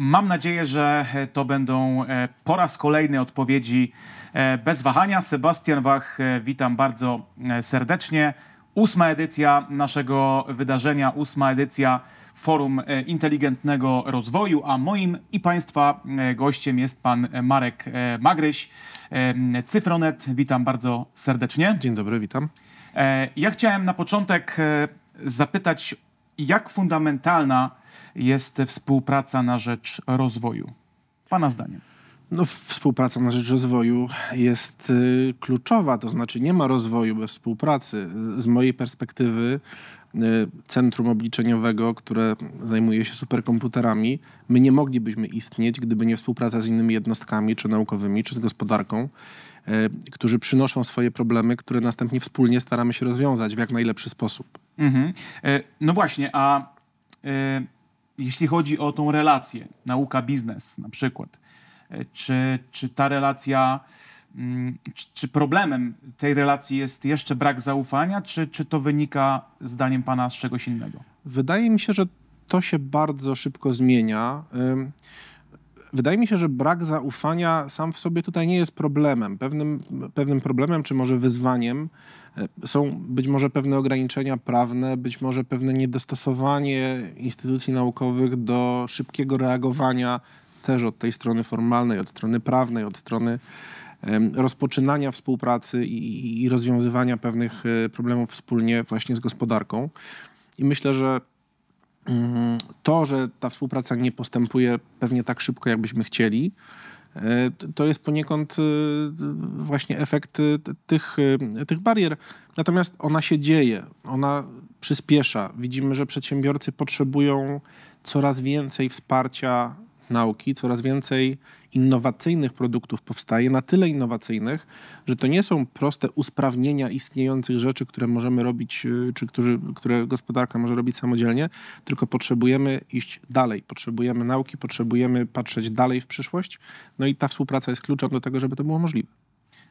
Mam nadzieję, że e, to będą e, po raz kolejny odpowiedzi e, bez wahania. Sebastian Wach, witam bardzo serdecznie. Ósma edycja naszego wydarzenia, ósma edycja Forum Inteligentnego Rozwoju, a moim i Państwa gościem jest pan Marek Magryś, Cyfronet. Witam bardzo serdecznie. Dzień dobry, witam. Ja chciałem na początek zapytać, jak fundamentalna jest współpraca na rzecz rozwoju? Pana zdaniem. No, współpraca na rzecz rozwoju jest y, kluczowa, to znaczy nie ma rozwoju bez współpracy. Z mojej perspektywy y, centrum obliczeniowego, które zajmuje się superkomputerami, my nie moglibyśmy istnieć, gdyby nie współpraca z innymi jednostkami, czy naukowymi, czy z gospodarką, y, którzy przynoszą swoje problemy, które następnie wspólnie staramy się rozwiązać w jak najlepszy sposób. Mm -hmm. No właśnie, a e, jeśli chodzi o tą relację, nauka-biznes na przykład, e, czy, czy ta relacja, mm, czy, czy problemem tej relacji jest jeszcze brak zaufania, czy, czy to wynika zdaniem Pana z czegoś innego? Wydaje mi się, że to się bardzo szybko zmienia. Y wydaje mi się, że brak zaufania sam w sobie tutaj nie jest problemem. Pewnym, pewnym problemem, czy może wyzwaniem e, są być może pewne ograniczenia prawne, być może pewne niedostosowanie instytucji naukowych do szybkiego reagowania też od tej strony formalnej, od strony prawnej, od strony rozpoczynania współpracy i, i rozwiązywania pewnych e, problemów wspólnie właśnie z gospodarką. I myślę, że Mm, to, że ta współpraca nie postępuje pewnie tak szybko, jakbyśmy chcieli, e, to jest poniekąd e, właśnie efekt e, tych, tych barier. Natomiast ona się dzieje, ona przyspiesza. Widzimy, że przedsiębiorcy potrzebują coraz więcej wsparcia nauki, coraz więcej innowacyjnych produktów powstaje, na tyle innowacyjnych, że to nie są proste usprawnienia istniejących rzeczy, które możemy robić, y, czy którzy, które gospodarka może robić samodzielnie, tylko potrzebujemy iść dalej, potrzebujemy nauki, potrzebujemy patrzeć dalej w przyszłość, no i ta współpraca jest kluczem do tego, żeby to było możliwe.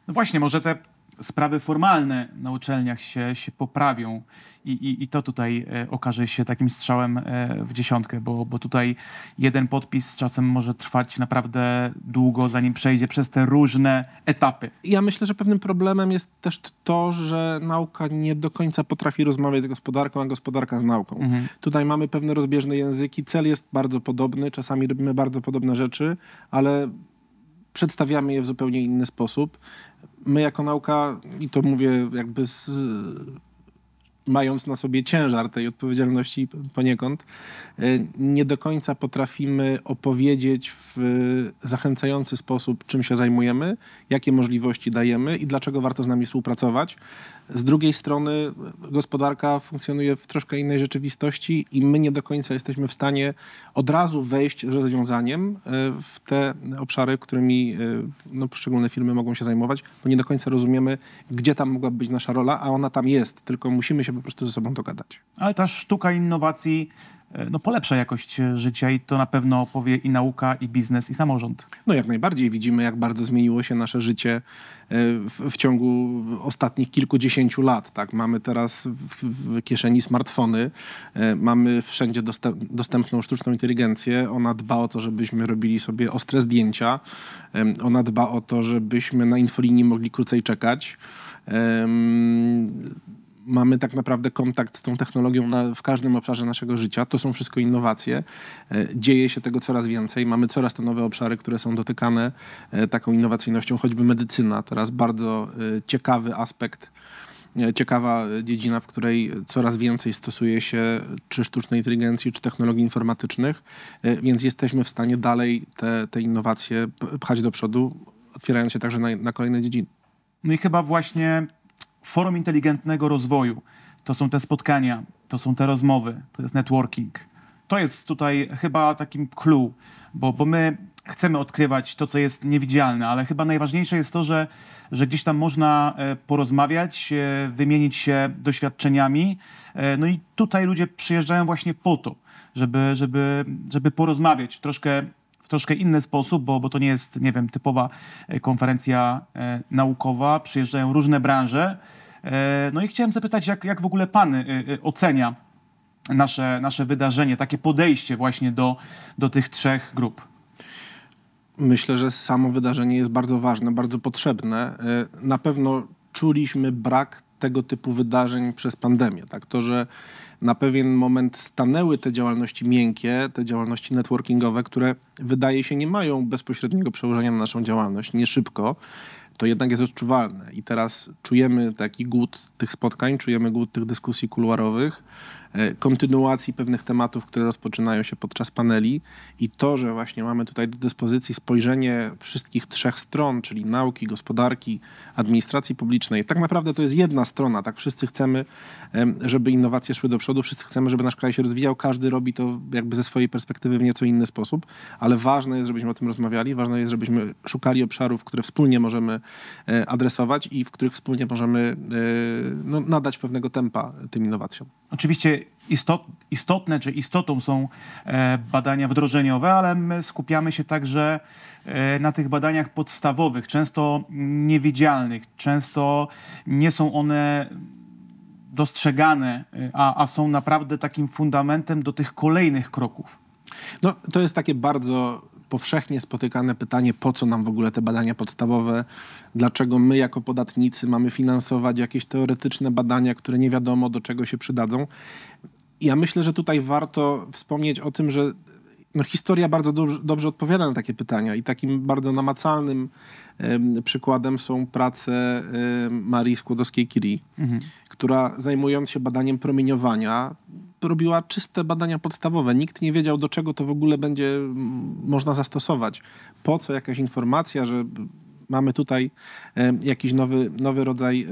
No właśnie, może te sprawy formalne na uczelniach się, się poprawią i, i, i to tutaj e, okaże się takim strzałem e, w dziesiątkę, bo, bo tutaj jeden podpis czasem może trwać naprawdę długo, zanim przejdzie przez te różne etapy. Ja myślę, że pewnym problemem jest też to, że nauka nie do końca potrafi rozmawiać z gospodarką, a gospodarka z nauką. Mhm. Tutaj mamy pewne rozbieżne języki, cel jest bardzo podobny, czasami robimy bardzo podobne rzeczy, ale przedstawiamy je w zupełnie inny sposób. My jako nauka, i to mówię jakby z, mając na sobie ciężar tej odpowiedzialności poniekąd, y, nie do końca potrafimy opowiedzieć w zachęcający sposób, czym się zajmujemy, jakie możliwości dajemy i dlaczego warto z nami współpracować. Z drugiej strony gospodarka funkcjonuje w troszkę innej rzeczywistości i my nie do końca jesteśmy w stanie od razu wejść z rozwiązaniem e, w te obszary, którymi e, no, poszczególne firmy mogą się zajmować, bo nie do końca rozumiemy, gdzie tam mogłaby być nasza rola, a ona tam jest, tylko musimy się po prostu ze sobą dogadać. Ale ta sztuka innowacji E, no, polepsza jakość e, życia i to na pewno powie i nauka, i biznes, i samorząd. No jak najbardziej widzimy, jak bardzo zmieniło się nasze życie e, w, w ciągu ostatnich kilkudziesięciu lat. Tak? Mamy teraz w, w kieszeni smartfony, mamy wszędzie dostęp, dostępną sztuczną inteligencję. Ona dba o to, żebyśmy robili sobie ostre zdjęcia. Ona dba o to, żebyśmy na infolinii mogli krócej czekać mamy tak naprawdę kontakt z tą technologią na, w każdym obszarze naszego życia. To są wszystko innowacje. E, dzieje się tego coraz więcej. Mamy coraz to nowe obszary, które są dotykane e, taką innowacyjnością, choćby medycyna. Teraz bardzo e, ciekawy aspekt ciekawa dziedzina, w której coraz więcej stosuje się czy sztucznej inteligencji, czy technologii informatycznych, więc jesteśmy w stanie dalej te, te innowacje pchać do przodu, otwierając się także na, na kolejne dziedziny. No i chyba właśnie Forum Inteligentnego Rozwoju. To są te spotkania, to są te rozmowy, to jest networking. To jest tutaj chyba takim clue, bo, bo my chcemy odkrywać to, co jest niewidzialne, ale chyba najważniejsze jest to, że, że gdzieś tam można e, porozmawiać, e, wymienić się doświadczeniami. E, no i tutaj ludzie przyjeżdżają właśnie po to, żeby, żeby, żeby porozmawiać, troszkę w troszkę inny sposób, bo, bo to nie jest, nie wiem, typowa e, konferencja e, naukowa. Przyjeżdżają różne branże. E, no i chciałem zapytać, jak, jak w ogóle pan ocenia nasze, nasze wydarzenie, takie podejście właśnie do, do tych trzech grup? Myślę, że samo wydarzenie jest bardzo ważne, bardzo potrzebne. Na pewno czuliśmy brak tego typu wydarzeń przez pandemię. Tak? To, że na pewien moment stanęły te działalności miękkie, te działalności networkingowe, które wydaje się nie mają bezpośredniego przełożenia na naszą działalność, nie szybko, to jednak jest odczuwalne. I teraz czujemy taki głód tych spotkań, czujemy głód tych dyskusji kuluarowych, E, kontynuacji pewnych tematów, które rozpoczynają się podczas paneli i to, że właśnie mamy tutaj do dyspozycji spojrzenie wszystkich trzech stron, czyli nauki, gospodarki, administracji publicznej. Tak naprawdę to jest jedna strona, tak wszyscy chcemy, żeby innowacje szły do przodu, wszyscy chcemy, żeby nasz kraj się rozwijał, każdy robi to jakby ze swojej perspektywy w nieco inny sposób, ale ważne jest, żebyśmy o tym rozmawiali, ważne jest, żebyśmy szukali obszarów, które wspólnie możemy e, adresować i w których wspólnie możemy e, no, nadać pewnego tempa tym innowacjom. Oczywiście istot, istotne czy istotą są e, badania wdrożeniowe, ale my skupiamy się także e, na tych badaniach podstawowych, często niewidzialnych, często nie są one dostrzegane, a, a są naprawdę takim fundamentem do tych kolejnych kroków. No, to jest takie bardzo powszechnie spotykane pytanie, po co nam w ogóle te badania podstawowe, dlaczego my jako podatnicy mamy finansować jakieś teoretyczne badania, które nie wiadomo do czego się przydadzą. Ja myślę, że tutaj warto wspomnieć o tym, że no, historia bardzo dobrze, dobrze odpowiada na takie pytania i takim bardzo namacalnym y, przykładem są prace y, Marii Skłodowskiej-Curie, mhm. która zajmując się badaniem promieniowania robiła czyste badania podstawowe. Nikt nie wiedział, do czego to w ogóle będzie można zastosować. Po co jakaś informacja, że mamy tutaj jakiś nowy, nowy rodzaj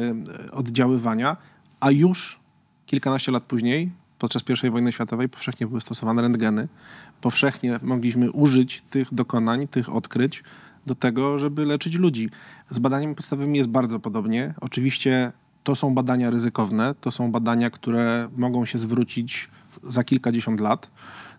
oddziaływania, a już kilkanaście lat później, podczas I wojny światowej, powszechnie były stosowane rentgeny. Powszechnie mogliśmy użyć tych dokonań, tych odkryć do tego, żeby leczyć ludzi. Z badaniem podstawowym jest bardzo podobnie. Oczywiście to są badania ryzykowne, to są badania, które mogą się zwrócić za kilkadziesiąt lat.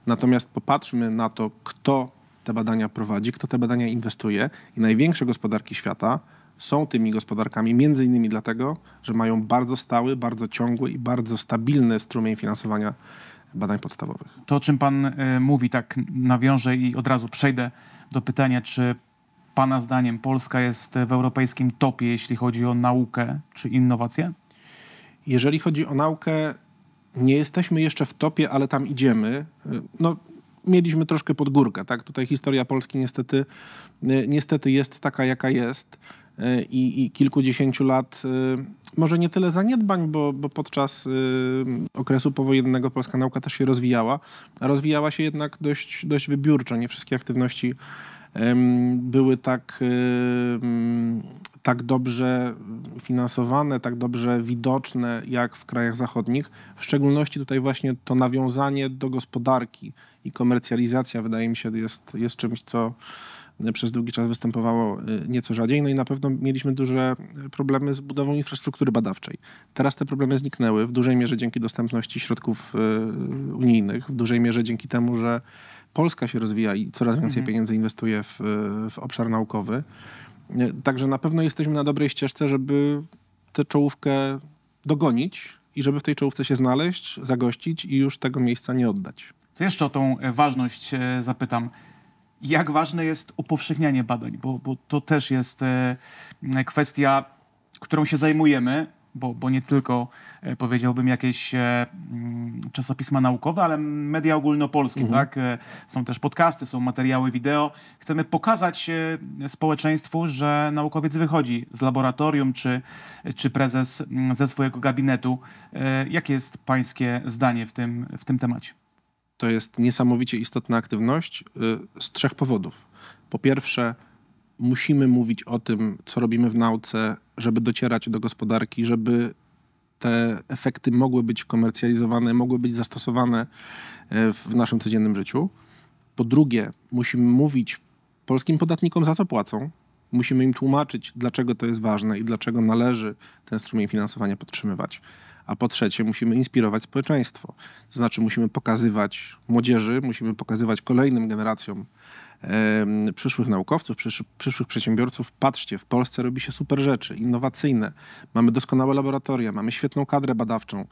Natomiast popatrzmy na to, kto te badania prowadzi, kto te badania inwestuje i największe gospodarki świata są tymi gospodarkami między innymi dlatego, że mają bardzo stały, bardzo ciągły i bardzo stabilny strumień finansowania badań podstawowych. To, o czym Pan y, mówi, tak nawiążę i od razu przejdę do pytania, czy Pana zdaniem Polska jest w europejskim topie, jeśli chodzi o naukę czy innowacje? Jeżeli chodzi o naukę, nie jesteśmy jeszcze w topie, ale tam idziemy. No, mieliśmy troszkę pod górkę, tak? Tutaj historia Polski niestety, niestety jest taka, jaka jest. I, i kilkudziesięciu lat, y, może nie tyle zaniedbań, bo, bo podczas y, okresu powojennego polska nauka też się rozwijała, a rozwijała się jednak dość, dość wybiórczo. Nie wszystkie aktywności były tak, tak dobrze finansowane, tak dobrze widoczne jak w krajach zachodnich. W szczególności tutaj właśnie to nawiązanie do gospodarki i komercjalizacja wydaje mi się jest, jest czymś, co przez długi czas występowało e, nieco rzadziej. No i na pewno mieliśmy duże problemy z budową infrastruktury badawczej. Teraz te problemy zniknęły w dużej mierze dzięki dostępności środków e, unijnych, w dużej mierze dzięki temu, że Polska się rozwija i coraz więcej mhm. pieniędzy inwestuje w, w obszar naukowy. Także na pewno jesteśmy na dobrej ścieżce, żeby tę czołówkę dogonić i żeby w tej czołówce się znaleźć, zagościć i już tego miejsca nie oddać. To jeszcze o tą e, ważność e, zapytam. Jak ważne jest upowszechnianie badań, bo, bo to też jest e, kwestia, którą się zajmujemy, bo, bo nie tylko e, powiedziałbym jakieś e, mm, czasopisma naukowe, ale media ogólnopolskie, mhm. tak? E, są też podcasty, są materiały wideo. Chcemy pokazać społeczeństwu, że naukowiec wychodzi z laboratorium czy, czy prezes mm, ze swojego gabinetu. Jakie jest pańskie zdanie w tym, w tym temacie? To jest niesamowicie istotna aktywność y, z trzech powodów. Po pierwsze, musimy mówić o tym, co robimy w nauce, żeby docierać do gospodarki, żeby te efekty mogły być komercjalizowane, mogły być zastosowane e, w naszym codziennym życiu. Po drugie, musimy mówić polskim podatnikom, za co płacą. Musimy im tłumaczyć, dlaczego to jest ważne i dlaczego należy ten strumień finansowania podtrzymywać. A po trzecie, musimy inspirować społeczeństwo. To znaczy, musimy pokazywać młodzieży, musimy pokazywać kolejnym generacjom przyszłych naukowców, przyszłych przedsiębiorców, patrzcie, w Polsce robi się super rzeczy, innowacyjne, mamy doskonałe laboratoria, mamy świetną kadrę badawczą.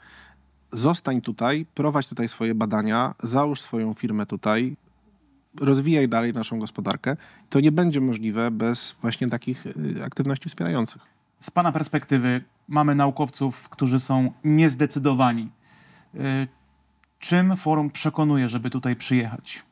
Zostań tutaj, prowadź tutaj swoje badania, załóż swoją firmę tutaj, rozwijaj dalej naszą gospodarkę. To nie będzie możliwe bez właśnie takich y, aktywności wspierających. Z Pana perspektywy mamy naukowców, którzy są niezdecydowani. Y, czym forum przekonuje, żeby tutaj przyjechać?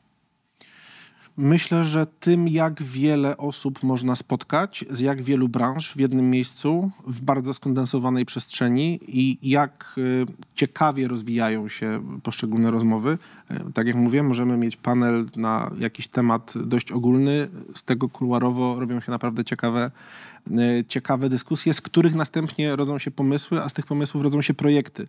Myślę, że tym, jak wiele osób można spotkać, z jak wielu branż w jednym miejscu, w bardzo skondensowanej przestrzeni i jak y, ciekawie rozwijają się poszczególne rozmowy. Y, tak jak mówiłem, możemy mieć panel na jakiś temat dość ogólny. Z tego kuluarowo robią się naprawdę ciekawe y, ciekawe dyskusje, z których następnie rodzą się pomysły, a z tych pomysłów rodzą się projekty.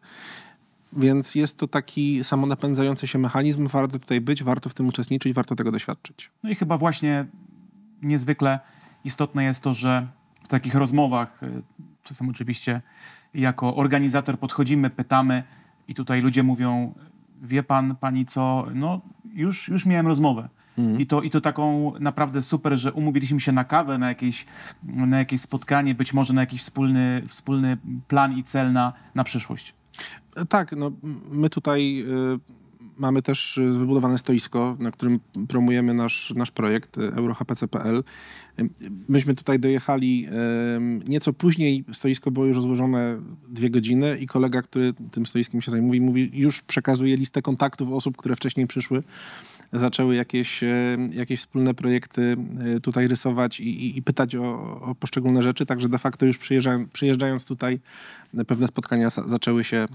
Więc jest to taki samonapędzający się mechanizm. Warto tutaj być, warto w tym uczestniczyć, warto tego doświadczyć. No i chyba właśnie niezwykle istotne jest to, że w takich rozmowach, y, czasem oczywiście jako organizator podchodzimy, pytamy i tutaj ludzie mówią, wie pan, pani co, no już, już miałem rozmowę. Mhm. I, to, I to taką naprawdę super, że umówiliśmy się na kawę, na jakieś, na jakieś spotkanie, być może na jakiś wspólny, wspólny plan i cel na, na przyszłość. Tak, no my tutaj y, mamy też wybudowane stoisko, na którym promujemy nasz, nasz projekt y, eurohpc.pl. Y, myśmy tutaj dojechali nieco później, stoisko było już rozłożone dwie godziny i kolega, który tym stoiskiem się zajmuje, mówi, już przekazuje listę kontaktów osób, które wcześniej przyszły zaczęły jakieś, e, jakieś wspólne projekty e, tutaj rysować i, i, i pytać o, o, poszczególne rzeczy, także de facto już przyjeżdża, przyjeżdżając tutaj e, pewne spotkania zaczęły się,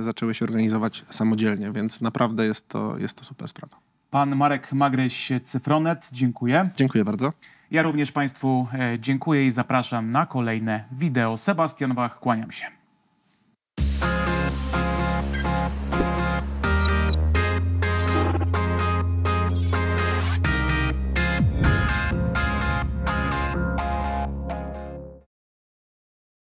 zaczęły się organizować samodzielnie, więc naprawdę jest to, jest to super sprawa. Pan Marek Magryś, Cyfronet, dziękuję. Dziękuję bardzo. Ja również Państwu dziękuję i zapraszam na kolejne wideo. Sebastian Wach, kłaniam się.